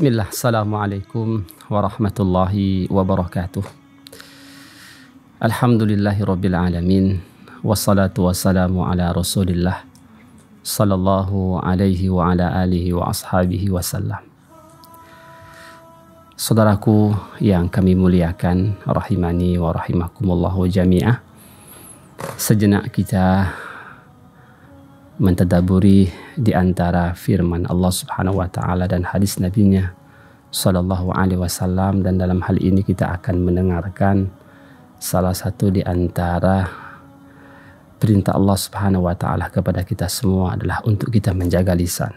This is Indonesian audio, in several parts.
بسم الله السلام عليكم ورحمة الله وبركاته الحمد لله رب العالمين والصلاة والسلام على رسول الله صلى الله عليه وعلى آله وأصحابه وسلم Saudaraku yang kami muliakan, rahimani wa rahimakumullahu jami'ah. Sejenak kita mentadaburi di antara firman Allah Subhanahu wa taala dan hadis nabinya sallallahu alaihi wasallam dan dalam hal ini kita akan mendengarkan salah satu di antara perintah Allah Subhanahu wa taala kepada kita semua adalah untuk kita menjaga lisan.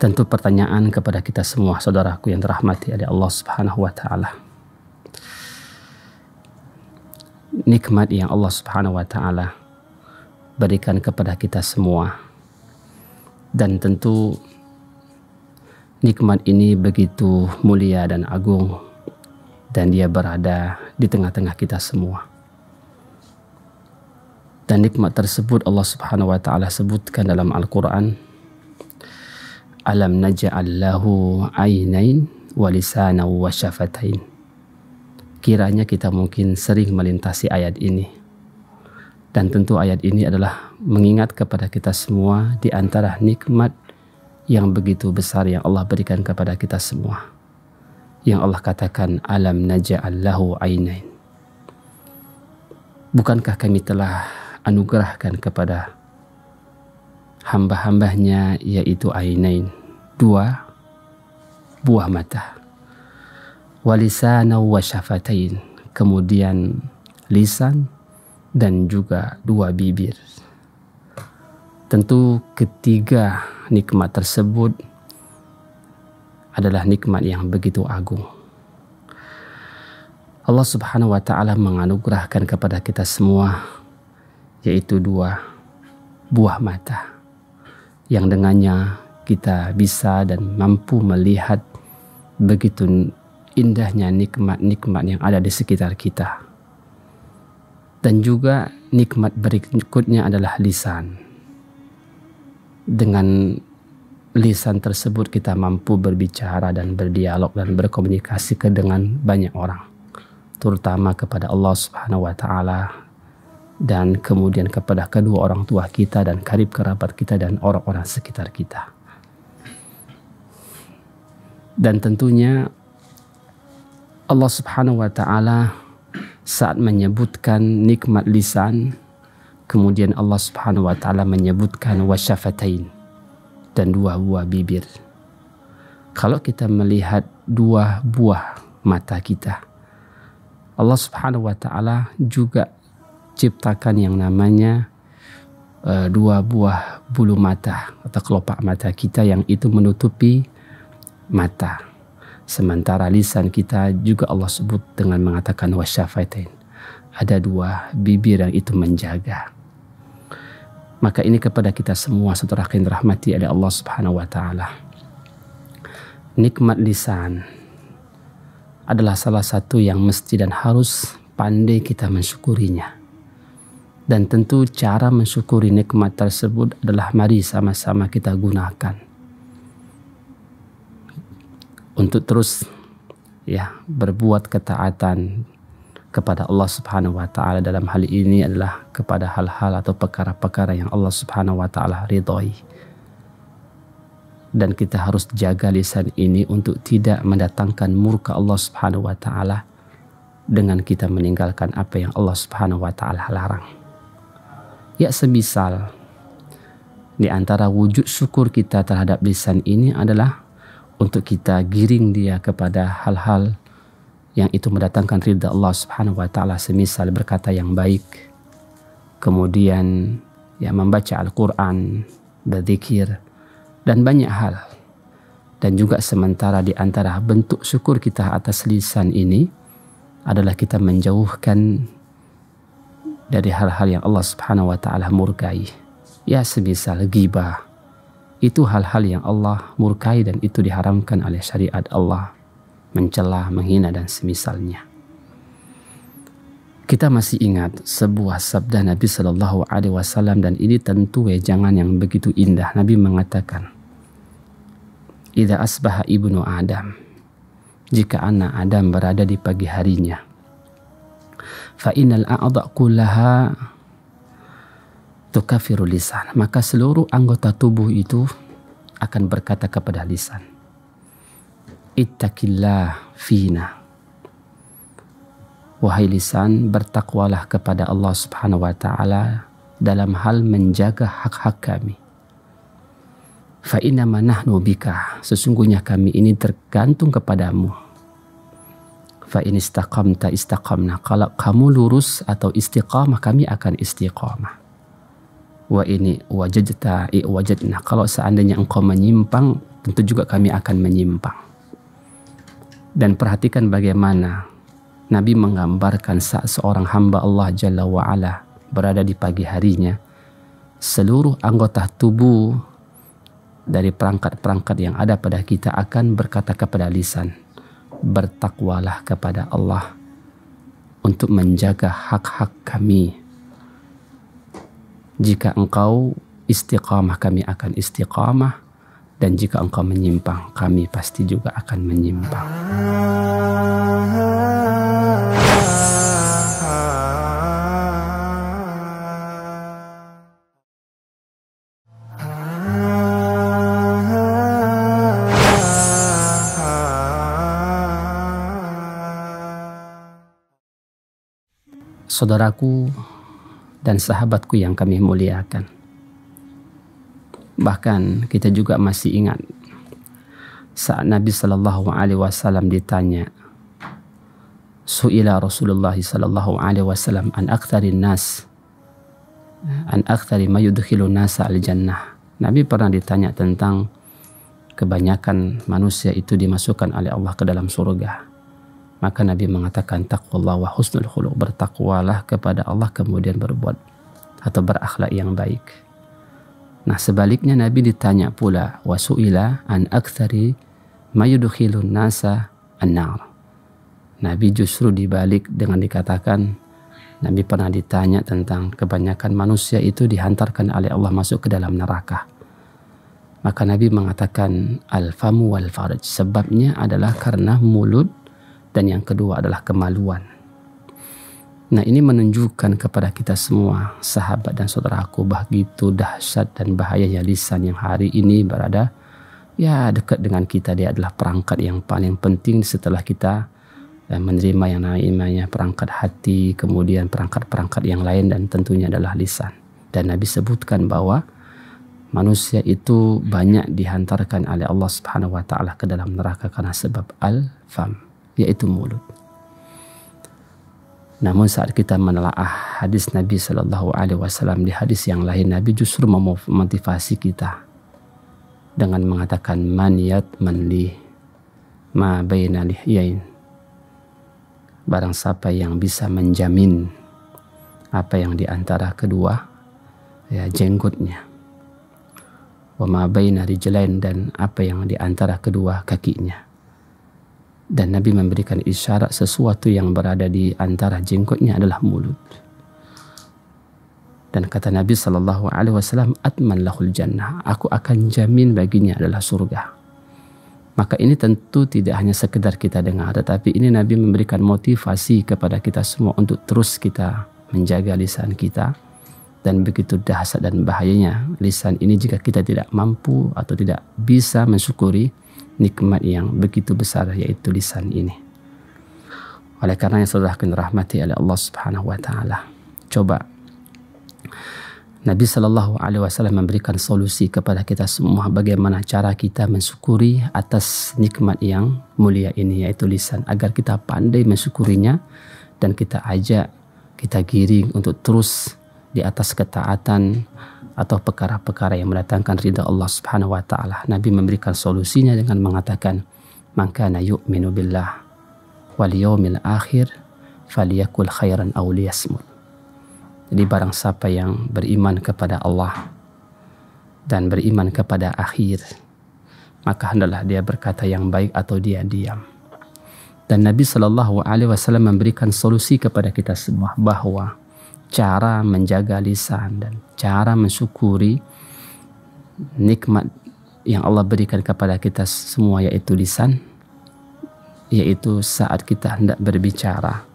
Tentu pertanyaan kepada kita semua saudaraku yang dirahmati oleh Allah Subhanahu wa taala. Nikmat yang Allah Subhanahu wa taala berikan kepada kita semua. Dan tentu nikmat ini begitu mulia dan agung dan dia berada di tengah-tengah kita semua. Dan nikmat tersebut Allah Subhanahu wa taala sebutkan dalam Al-Qur'an Alam naj'al ainain wa wa syafatain. Kiranya kita mungkin sering melintasi ayat ini dan tentu ayat ini adalah mengingat kepada kita semua di antara nikmat yang begitu besar yang Allah berikan kepada kita semua. Yang Allah katakan alam naja'al lahu ainain. Bukankah kami telah anugerahkan kepada hamba-hambanya yaitu ainain dua buah mata walisana wa syafatain kemudian lisan dan juga dua bibir. Tentu ketiga nikmat tersebut adalah nikmat yang begitu agung. Allah Subhanahu wa taala menganugerahkan kepada kita semua yaitu dua buah mata yang dengannya kita bisa dan mampu melihat begitu indahnya nikmat-nikmat yang ada di sekitar kita. Dan juga nikmat berikutnya adalah lisan. Dengan lisan tersebut kita mampu berbicara dan berdialog dan berkomunikasi ke dengan banyak orang. Terutama kepada Allah subhanahu wa ta'ala dan kemudian kepada kedua orang tua kita dan karib kerabat kita dan orang-orang sekitar kita. Dan tentunya Allah subhanahu wa ta'ala saat menyebutkan nikmat lisan kemudian Allah Subhanahu wa taala menyebutkan wasyafatain dan dua buah bibir kalau kita melihat dua buah mata kita Allah Subhanahu wa taala juga ciptakan yang namanya uh, dua buah bulu mata atau kelopak mata kita yang itu menutupi mata Sementara lisan kita juga Allah sebut dengan mengatakan wasyafaitain. Ada dua bibir yang itu menjaga. Maka ini kepada kita semua setelah yang rahmati oleh Allah Subhanahu wa taala. Nikmat lisan adalah salah satu yang mesti dan harus pandai kita mensyukurinya. Dan tentu cara mensyukuri nikmat tersebut adalah mari sama-sama kita gunakan untuk terus ya berbuat ketaatan kepada Allah Subhanahu wa taala dalam hal ini adalah kepada hal-hal atau perkara-perkara yang Allah Subhanahu wa taala ridhoi. Dan kita harus jaga lisan ini untuk tidak mendatangkan murka Allah Subhanahu wa taala dengan kita meninggalkan apa yang Allah Subhanahu wa taala larang. Ya semisal di antara wujud syukur kita terhadap lisan ini adalah untuk kita giring dia kepada hal-hal yang itu mendatangkan ridha Allah Subhanahu wa taala semisal berkata yang baik kemudian ya membaca Al-Qur'an berzikir dan banyak hal dan juga sementara di antara bentuk syukur kita atas lisan ini adalah kita menjauhkan dari hal-hal yang Allah Subhanahu wa taala murkai ya semisal ghibah itu hal-hal yang Allah murkai dan itu diharamkan oleh syariat Allah. Mencela, menghina dan semisalnya. Kita masih ingat sebuah sabda Nabi Shallallahu Alaihi Wasallam dan ini tentu wejangan yang begitu indah. Nabi mengatakan, "Ida asbah ibnu Adam, jika anak Adam berada di pagi harinya, fa inal tukafiru lisan. Maka seluruh anggota tubuh itu akan berkata kepada lisan. Ittaqillah fina. Wahai lisan, bertakwalah kepada Allah Subhanahu wa taala dalam hal menjaga hak-hak kami. Fa inna nahnu bika, sesungguhnya kami ini tergantung kepadamu fa in istaqamta istaqamna. Kalau kamu lurus atau istiqamah, kami akan istiqamah wa ini wajajta i wajadna kalau seandainya engkau menyimpang tentu juga kami akan menyimpang dan perhatikan bagaimana Nabi menggambarkan saat seorang hamba Allah Jalla wa'ala berada di pagi harinya seluruh anggota tubuh dari perangkat-perangkat yang ada pada kita akan berkata kepada lisan bertakwalah kepada Allah untuk menjaga hak-hak kami jika engkau istiqamah, kami akan istiqamah. Dan jika engkau menyimpang, kami pasti juga akan menyimpang. Saudaraku, dan sahabatku yang kami muliakan. Bahkan kita juga masih ingat saat Nabi Shallallahu Alaihi Wasallam ditanya, Su'ila Rasulullah Shallallahu Alaihi Wasallam an aktharin nas an akthari mayudkhilu nasa al jannah. Nabi pernah ditanya tentang kebanyakan manusia itu dimasukkan oleh Allah ke dalam surga. Maka Nabi mengatakan takwalah wa husnul khuluq bertakwalah kepada Allah kemudian berbuat atau berakhlak yang baik. Nah sebaliknya Nabi ditanya pula wasuila an aktsari mayudkhilun nasa annar. Nabi justru dibalik dengan dikatakan Nabi pernah ditanya tentang kebanyakan manusia itu dihantarkan oleh Allah masuk ke dalam neraka. Maka Nabi mengatakan al-famu wal faraj Sebabnya adalah karena mulut dan yang kedua adalah kemaluan. Nah ini menunjukkan kepada kita semua sahabat dan saudaraku begitu dahsyat dan bahayanya lisan yang hari ini berada ya dekat dengan kita dia adalah perangkat yang paling penting setelah kita eh, menerima yang namanya perangkat hati kemudian perangkat-perangkat yang lain dan tentunya adalah lisan dan Nabi sebutkan bahwa manusia itu banyak dihantarkan oleh Allah Subhanahu wa taala ke dalam neraka karena sebab al-fam yaitu mulut. Namun saat kita menelaah hadis Nabi Shallallahu Alaihi Wasallam di hadis yang lain Nabi justru memotivasi kita dengan mengatakan maniat manli ma bayinalihiyain yain barang siapa yang bisa menjamin apa yang di antara kedua ya jenggotnya wa ma baina jelain dan apa yang di antara kedua kakinya dan Nabi memberikan isyarat sesuatu yang berada di antara jenggotnya adalah mulut. Dan kata Nabi Shallallahu Alaihi Wasallam, "Atman lahul jannah." Aku akan jamin baginya adalah surga. Maka ini tentu tidak hanya sekedar kita dengar, tetapi ini Nabi memberikan motivasi kepada kita semua untuk terus kita menjaga lisan kita. Dan begitu dahsyat dan bahayanya lisan ini jika kita tidak mampu atau tidak bisa mensyukuri, nikmat yang begitu besar yaitu lisan ini. Oleh karenanya saudara yang rahmati oleh Allah Subhanahu wa taala. Coba Nabi saw Alaihi Wasallam memberikan solusi kepada kita semua bagaimana cara kita mensyukuri atas nikmat yang mulia ini yaitu lisan agar kita pandai mensyukurinya dan kita ajak kita giring untuk terus di atas ketaatan atau perkara-perkara yang mendatangkan ridha Allah Subhanahu wa taala. Nabi memberikan solusinya dengan mengatakan, "Maka na yu'minu billah wal yaumil akhir falyakul khairan aw liyasmut." Jadi barang siapa yang beriman kepada Allah dan beriman kepada akhir, maka hendaklah dia berkata yang baik atau dia diam. Dan Nabi Shallallahu alaihi wasallam memberikan solusi kepada kita semua bahwa cara menjaga lisan dan cara mensyukuri nikmat yang Allah berikan kepada kita semua yaitu lisan yaitu saat kita hendak berbicara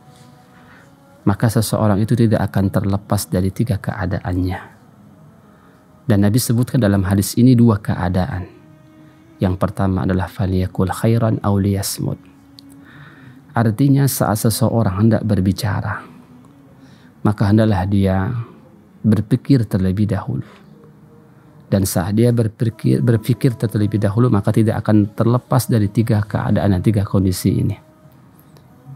maka seseorang itu tidak akan terlepas dari tiga keadaannya dan Nabi sebutkan dalam hadis ini dua keadaan yang pertama adalah faliyakul khairan awliyasmud artinya saat seseorang hendak berbicara maka hendaklah dia berpikir terlebih dahulu. Dan saat dia berpikir, berpikir terlebih dahulu maka tidak akan terlepas dari tiga keadaan dan tiga kondisi ini.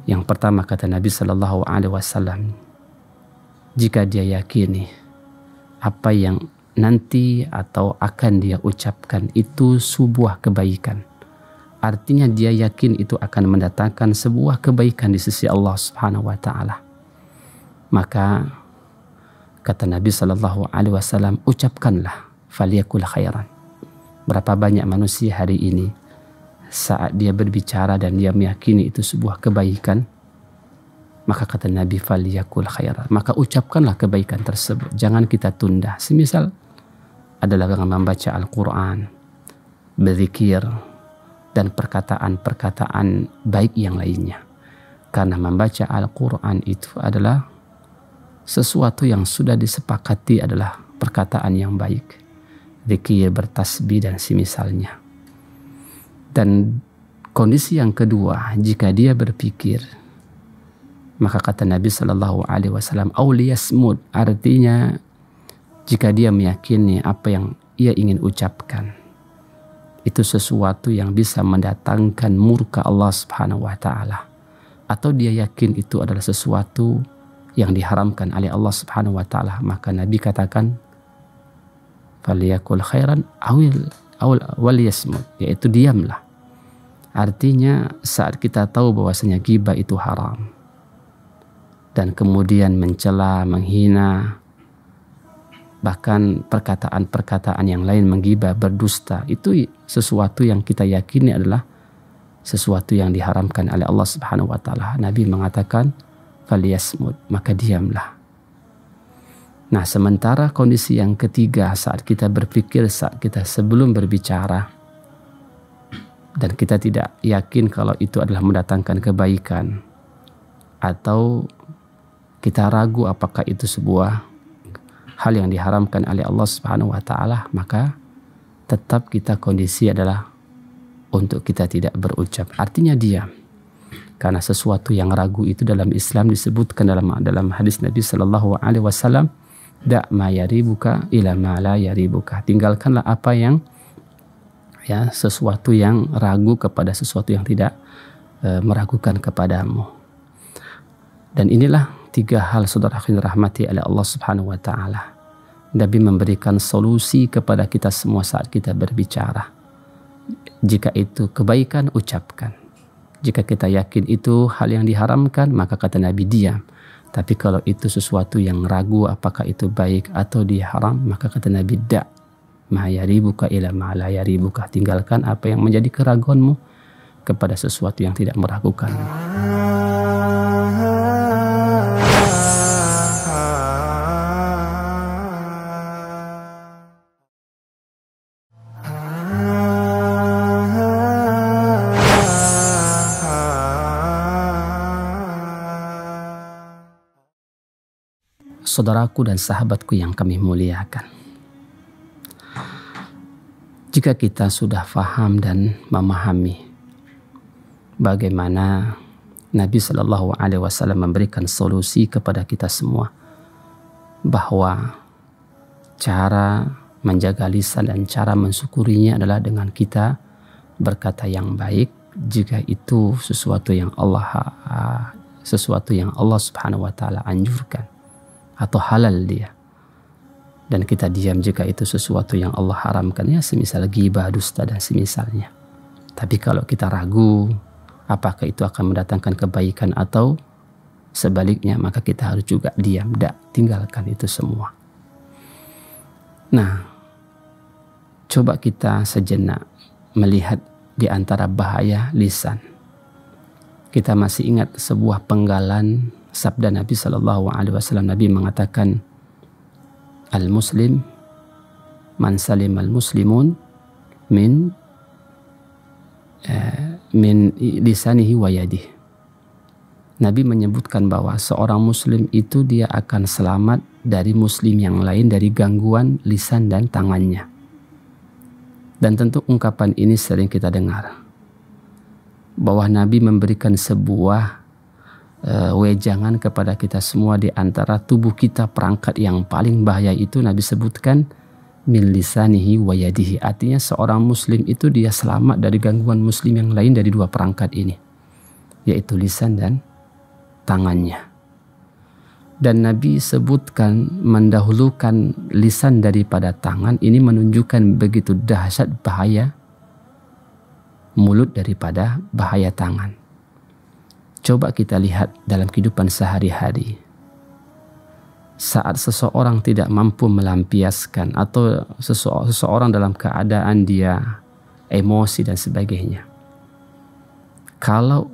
Yang pertama kata Nabi Shallallahu Alaihi Wasallam, jika dia yakini apa yang nanti atau akan dia ucapkan itu sebuah kebaikan. Artinya dia yakin itu akan mendatangkan sebuah kebaikan di sisi Allah Subhanahu wa taala maka kata Nabi Shallallahu Alaihi Wasallam ucapkanlah faliyakul khairan berapa banyak manusia hari ini saat dia berbicara dan dia meyakini itu sebuah kebaikan maka kata Nabi faliyakul khairan maka ucapkanlah kebaikan tersebut jangan kita tunda semisal adalah dengan membaca Al-Quran berzikir dan perkataan-perkataan baik yang lainnya karena membaca Al-Quran itu adalah sesuatu yang sudah disepakati adalah perkataan yang baik. Zikir bertasbih dan semisalnya. Dan kondisi yang kedua, jika dia berpikir, maka kata Nabi Shallallahu Alaihi Wasallam, "Auliyasmud," artinya jika dia meyakini apa yang ia ingin ucapkan, itu sesuatu yang bisa mendatangkan murka Allah Subhanahu wa taala atau dia yakin itu adalah sesuatu yang diharamkan oleh Allah Subhanahu wa taala maka Nabi katakan faliyakul khairan awil awil yasmut yaitu diamlah artinya saat kita tahu bahwasanya gibah itu haram dan kemudian mencela menghina bahkan perkataan-perkataan yang lain menggibah berdusta itu sesuatu yang kita yakini adalah sesuatu yang diharamkan oleh Allah Subhanahu wa taala. Nabi mengatakan faliyasmud maka diamlah nah sementara kondisi yang ketiga saat kita berpikir saat kita sebelum berbicara dan kita tidak yakin kalau itu adalah mendatangkan kebaikan atau kita ragu apakah itu sebuah hal yang diharamkan oleh Allah Subhanahu wa taala maka tetap kita kondisi adalah untuk kita tidak berucap artinya diam karena sesuatu yang ragu itu dalam Islam disebutkan dalam dalam hadis Nabi Shallallahu Alaihi Wasallam dak mayari buka ila mala yari yaribuka tinggalkanlah apa yang ya sesuatu yang ragu kepada sesuatu yang tidak e, meragukan kepadamu dan inilah tiga hal saudara yang rahmati oleh Allah Subhanahu wa taala Nabi memberikan solusi kepada kita semua saat kita berbicara jika itu kebaikan ucapkan jika kita yakin itu hal yang diharamkan, maka kata Nabi diam. Tapi kalau itu sesuatu yang ragu apakah itu baik atau diharam, maka kata Nabi da. buka ila buka Tinggalkan apa yang menjadi keraguanmu kepada sesuatu yang tidak meragukanmu. saudaraku dan sahabatku yang kami muliakan. Jika kita sudah faham dan memahami bagaimana Nabi Shallallahu Alaihi Wasallam memberikan solusi kepada kita semua bahwa cara menjaga lisan dan cara mensyukurinya adalah dengan kita berkata yang baik jika itu sesuatu yang Allah sesuatu yang Allah Subhanahu wa taala anjurkan atau halal dia. Dan kita diam jika itu sesuatu yang Allah haramkan ya semisal ghibah, dusta dan semisalnya. Tapi kalau kita ragu apakah itu akan mendatangkan kebaikan atau sebaliknya maka kita harus juga diam, dak tinggalkan itu semua. Nah, coba kita sejenak melihat di antara bahaya lisan. Kita masih ingat sebuah penggalan sabda Nabi Shallallahu Alaihi Wasallam Nabi mengatakan al muslim man salim al muslimun min eh, min lisanihi wa yadih. Nabi menyebutkan bahwa seorang muslim itu dia akan selamat dari muslim yang lain dari gangguan lisan dan tangannya. Dan tentu ungkapan ini sering kita dengar. Bahwa Nabi memberikan sebuah uh, wejangan kepada kita semua di antara tubuh kita perangkat yang paling bahaya itu Nabi sebutkan min lisanihi wa yadihi. Artinya seorang muslim itu dia selamat dari gangguan muslim yang lain dari dua perangkat ini. Yaitu lisan dan tangannya. Dan Nabi sebutkan mendahulukan lisan daripada tangan ini menunjukkan begitu dahsyat bahaya mulut daripada bahaya tangan. Coba kita lihat dalam kehidupan sehari-hari. Saat seseorang tidak mampu melampiaskan atau seseorang dalam keadaan dia emosi dan sebagainya. Kalau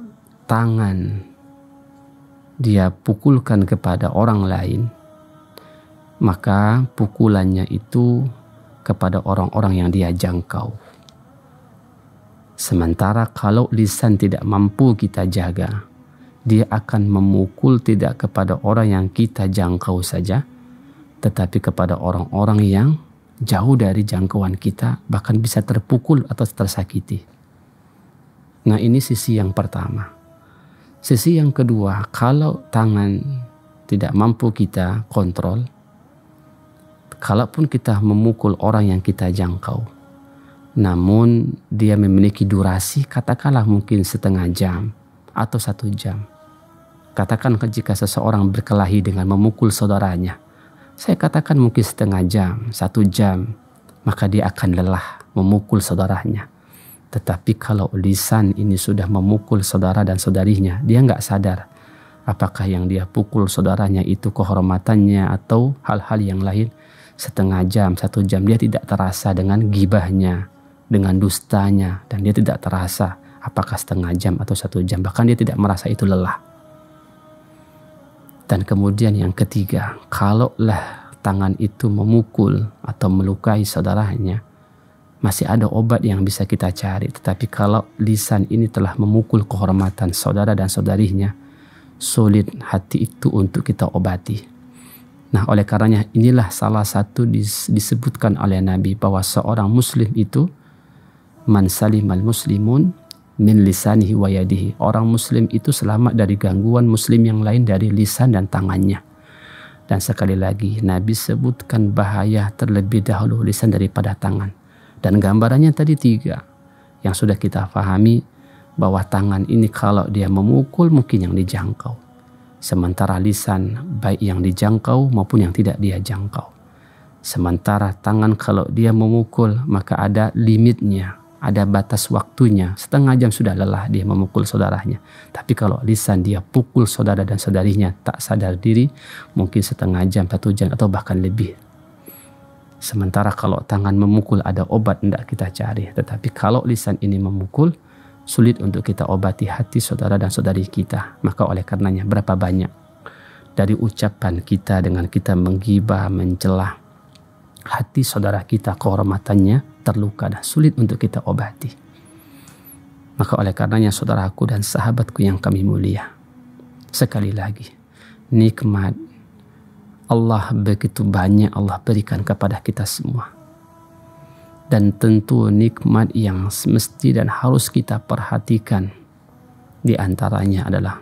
tangan dia pukulkan kepada orang lain, maka pukulannya itu kepada orang-orang yang dia jangkau. Sementara kalau lisan tidak mampu kita jaga, dia akan memukul tidak kepada orang yang kita jangkau saja, tetapi kepada orang-orang yang jauh dari jangkauan kita, bahkan bisa terpukul atau tersakiti. Nah, ini sisi yang pertama. Sisi yang kedua, kalau tangan tidak mampu kita kontrol, kalaupun kita memukul orang yang kita jangkau, namun dia memiliki durasi katakanlah mungkin setengah jam atau satu jam. Katakan jika seseorang berkelahi dengan memukul saudaranya, saya katakan mungkin setengah jam, satu jam, maka dia akan lelah memukul saudaranya. Tetapi kalau lisan ini sudah memukul saudara dan saudarinya, dia nggak sadar apakah yang dia pukul saudaranya itu kehormatannya atau hal-hal yang lain setengah jam, satu jam dia tidak terasa dengan gibahnya, dengan dustanya dan dia tidak terasa apakah setengah jam atau satu jam bahkan dia tidak merasa itu lelah. Dan kemudian yang ketiga, kalaulah tangan itu memukul atau melukai saudaranya, masih ada obat yang bisa kita cari. Tetapi kalau lisan ini telah memukul kehormatan saudara dan saudarinya, sulit hati itu untuk kita obati. Nah, oleh karenanya inilah salah satu disebutkan oleh Nabi bahwa seorang muslim itu man salimal muslimun min lisanihi wa yadihi. Orang muslim itu selamat dari gangguan muslim yang lain dari lisan dan tangannya. Dan sekali lagi Nabi sebutkan bahaya terlebih dahulu lisan daripada tangan. Dan gambarannya tadi tiga yang sudah kita pahami bahwa tangan ini kalau dia memukul mungkin yang dijangkau. Sementara lisan baik yang dijangkau maupun yang tidak dia jangkau. Sementara tangan kalau dia memukul maka ada limitnya ada batas waktunya. Setengah jam sudah lelah dia memukul saudaranya. Tapi kalau lisan dia pukul saudara dan saudarinya tak sadar diri, mungkin setengah jam, satu jam atau bahkan lebih. Sementara kalau tangan memukul ada obat tidak kita cari. Tetapi kalau lisan ini memukul, sulit untuk kita obati hati saudara dan saudari kita. Maka oleh karenanya berapa banyak dari ucapan kita dengan kita menggibah, mencelah hati saudara kita kehormatannya, terluka dan sulit untuk kita obati. Maka oleh karenanya saudaraku dan sahabatku yang kami mulia. Sekali lagi, nikmat Allah begitu banyak Allah berikan kepada kita semua. Dan tentu nikmat yang semesti dan harus kita perhatikan di antaranya adalah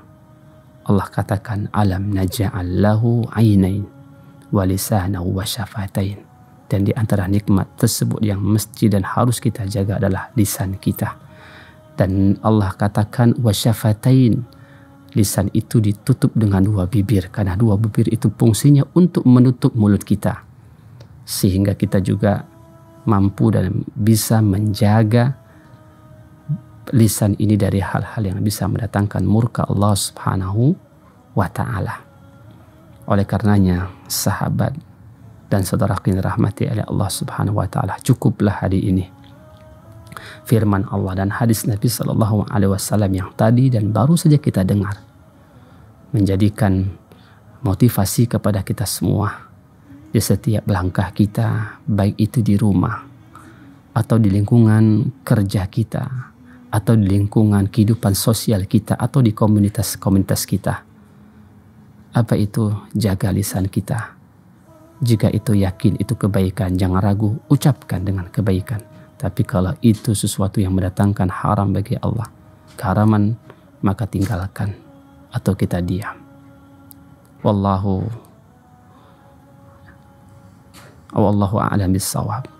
Allah katakan alam naja'al lahu ainain wa lisanahu wa syafatain dan di antara nikmat tersebut yang mesti dan harus kita jaga adalah lisan kita. Dan Allah katakan wasyafatain. Lisan itu ditutup dengan dua bibir karena dua bibir itu fungsinya untuk menutup mulut kita. Sehingga kita juga mampu dan bisa menjaga lisan ini dari hal-hal yang bisa mendatangkan murka Allah Subhanahu wa taala. Oleh karenanya, sahabat dan saudara yang rahmati oleh Allah Subhanahu wa taala. Cukuplah hari ini firman Allah dan hadis Nabi Shallallahu alaihi wasallam yang tadi dan baru saja kita dengar menjadikan motivasi kepada kita semua di setiap langkah kita, baik itu di rumah atau di lingkungan kerja kita atau di lingkungan kehidupan sosial kita atau di komunitas-komunitas kita. Apa itu jaga lisan kita? Jika itu yakin, itu kebaikan. Jangan ragu, ucapkan dengan kebaikan. Tapi kalau itu sesuatu yang mendatangkan haram bagi Allah, keharaman maka tinggalkan atau kita diam. Wallahu Wallahu a'lam bisawab.